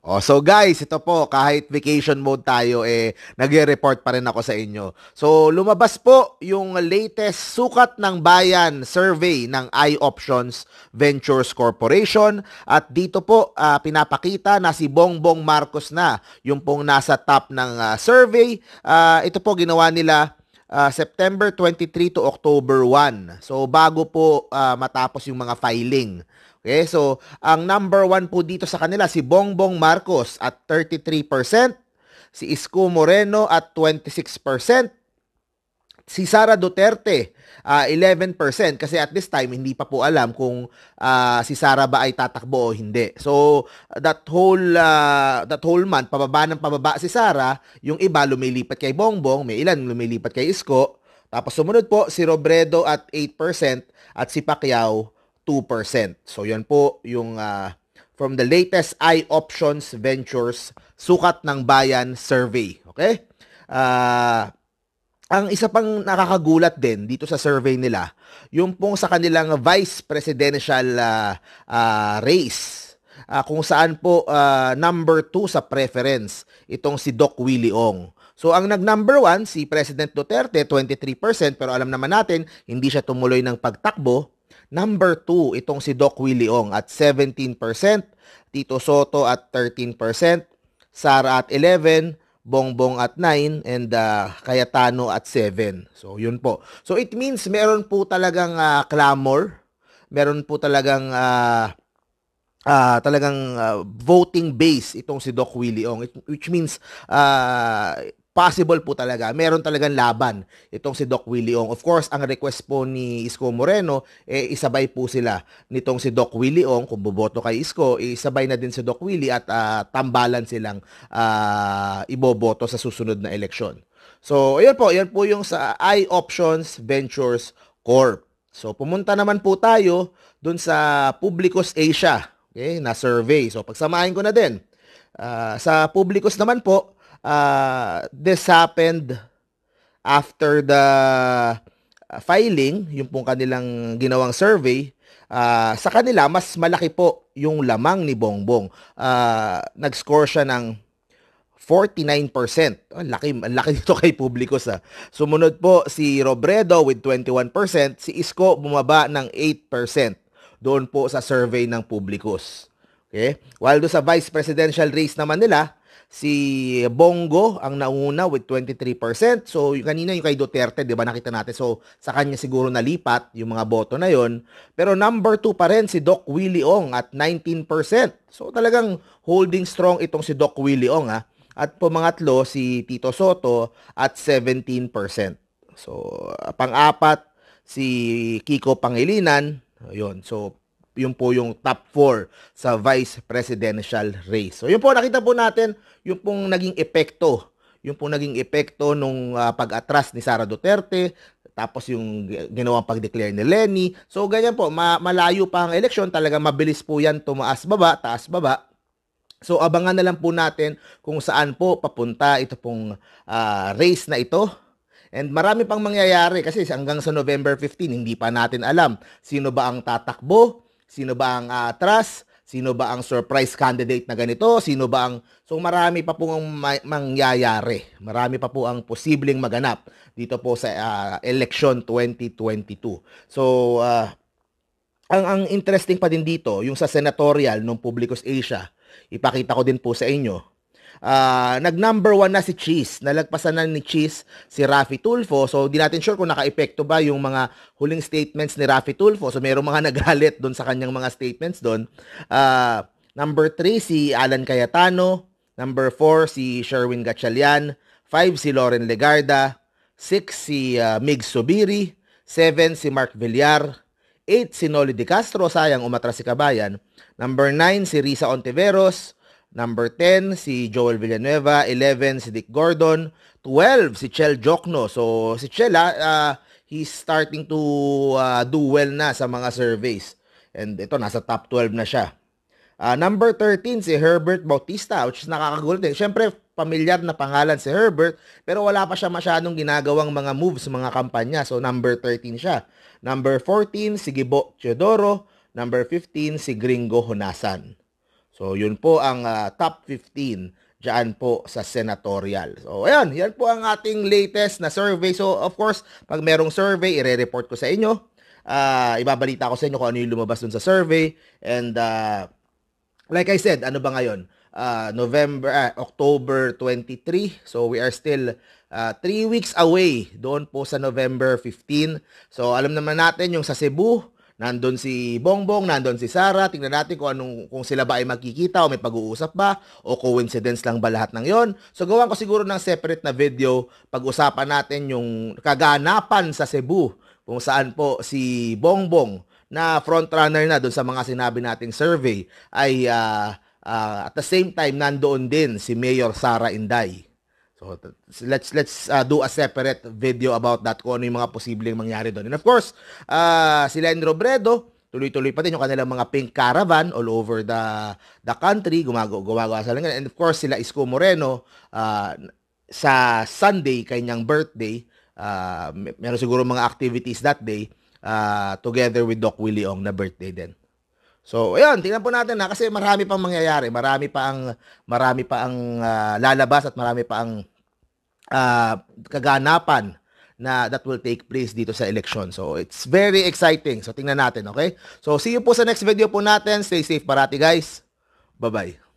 Oh, so guys, ito po, kahit vacation mode tayo, eh, nagre-report pa rin ako sa inyo. So, lumabas po yung latest sukat ng bayan survey ng iOptions Ventures Corporation. At dito po, uh, pinapakita na si Bongbong Marcos na yung pong nasa top ng uh, survey. Uh, ito po, ginawa nila uh, September 23 to October 1. So, bago po uh, matapos yung mga filing Okay, so ang number one po dito sa kanila si Bongbong Marcos at 33%, si Isko Moreno at 26%, si Sara Duterte uh, ah, 11% kasi at this time hindi pa po alam kung uh, si Sara ba ay tatakbo o hindi. So that whole uh, that whole month pababa ng pababa si Sara, yung iba lumilipat kay Bongbong, may ilan lumilipat kay Isko. Tapos sumunod po si Robredo at 8% at si Pacquiao So yon po yung uh, from the latest I Options Ventures Sukat ng Bayan Survey. Okay? Uh, ang isa pang nakakagulat din dito sa survey nila, yung pong sa kanilang vice presidential uh, uh, race, uh, kung saan po uh, number 2 sa preference itong si Doc Willie Ong. So ang nag-number 1 si President Duterte 23% pero alam naman natin hindi siya tumuloy ng pagtakbo Number 2, itong si Doc Williong at 17%, Tito Soto at 13%, Sara at 11, Bongbong at 9, and uh, Cayetano at 7. So, yun po. So, it means meron po talagang uh, clamor, meron po talagang uh, uh, talagang uh, voting base itong si Doc Willie Ong, which means uh, possible po talaga. Meron talagang laban itong si Doc Willie Ong. Of course, ang request po ni Isko Moreno, eh, isabay po sila nitong si Doc Willie Ong. Kung boboto kay Isko, eh, isabay na din si Doc Willie at uh, tambalan silang uh, iboboto sa susunod na eleksyon. So, ayun po. Ayun po yung sa iOptions Ventures Corp. So, pumunta naman po tayo dun sa Publicus Asia. Okay, na survey. So, pagsamahin ko na din. Uh, sa Publicus naman po, uh, this happened after the uh, filing, yung pong kanilang ginawang survey, uh, sa kanila mas malaki po yung lamang ni Bongbong. Uh, nag-score siya ng 49%. Oh, laki, laki dito kay publiko sa. Sumunod po si Robredo with 21%, si Isko bumaba ng 8% doon po sa survey ng publikos. Okay? While do sa vice presidential race naman nila, si Bongo ang nauna with 23%. So, yung kanina yung kay Duterte, di ba, nakita natin. So, sa kanya siguro nalipat yung mga boto na yon. Pero number 2 pa rin si Doc Willie Ong at 19%. So, talagang holding strong itong si Doc Willie Ong ha. At pumangatlo si Tito Soto at 17%. So, pang-apat si Kiko Pangilinan. Yun. So, yun po yung top 4 sa vice presidential race. So yun po, nakita po natin yung pong naging epekto yung pong naging epekto nung uh, pag-atras ni Sara Duterte, tapos yung ginawang pag-declare ni Lenny. So ganyan po, ma- malayo pa ang eleksyon, talaga mabilis po yan tumaas baba, taas baba. So abangan na lang po natin kung saan po papunta ito pong uh, race na ito. And marami pang mangyayari kasi hanggang sa November 15 hindi pa natin alam sino ba ang tatakbo, Sino ba ang ah, trust, Sino ba ang surprise candidate na ganito? Sino ba ang... So marami pa po ang mangyayari. Marami pa po ang posibleng maganap dito po sa uh, election 2022. So uh, ang, ang interesting pa din dito, yung sa senatorial ng Publicus Asia, ipakita ko din po sa inyo Uh, nag number one na si Cheese. Nalagpasan na ni Cheese si Rafi Tulfo. So, di natin sure kung naka-epekto ba yung mga huling statements ni Rafi Tulfo. So, mayroong mga nagalit doon sa kanyang mga statements doon. Uh, ah, number 3, si Alan Cayetano. Number 4, si Sherwin Gatchalian. 5, si Loren Legarda. 6, si uh, Mig Subiri. 7, si Mark Villar. 8, si Noli De Castro. Sayang, umatras si Kabayan. Number 9, si Risa Ontiveros. Number 10, si Joel Villanueva. 11, si Dick Gordon. 12, si Chel Jokno. So, si Chel, uh, he's starting to uh, do well na sa mga surveys. And ito, nasa top 12 na siya. Uh, number 13, si Herbert Bautista, which is nakakagulat din. Eh. Siyempre, pamilyar na pangalan si Herbert, pero wala pa siya masyadong ginagawang mga moves, mga kampanya. So, number 13 siya. Number 14, si Gibo Teodoro. Number 15, si Gringo Honasan. So yun po ang uh, top 15 dyan po sa senatorial. So, ayan, yan po ang ating latest na survey. So, of course, pag merong survey, ire-report ko sa inyo. Uh, ibabalita ko sa inyo kung ano yung lumabas dun sa survey. And, uh, like I said, ano ba ngayon? Uh, November, uh, October 23. So, we are still uh, three weeks away doon po sa November 15. So, alam naman natin yung sa Cebu, Nandun si Bongbong, nandun si Sara. Tingnan natin kung, anong, kung sila ba ay magkikita o may pag-uusap ba o coincidence lang ba lahat ng yon. So gawan ko siguro ng separate na video pag-usapan natin yung kaganapan sa Cebu kung saan po si Bongbong na frontrunner na doon sa mga sinabi nating survey ay uh, uh, at the same time nandoon din si Mayor Sara Inday. So let's let's uh, do a separate video about that kung ano yung mga posibleng mangyari doon. And of course, uh, si Leandro Bredo, tuloy-tuloy pa din yung kanilang mga pink caravan all over the the country, gumagawa gumagawa sa lang. And of course, sila Isko Moreno uh, sa Sunday kanyang birthday, uh, meron siguro mga activities that day uh, together with Doc Willie Ong na birthday din. So, ayun, tingnan po natin na kasi marami pang mangyayari, marami pa ang marami pa ang uh, lalabas at marami pa ang uh, kaganapan na that will take place dito sa election. So, it's very exciting. So, tingnan natin, okay? So, see you po sa next video po natin. Stay safe parati, guys. Bye-bye.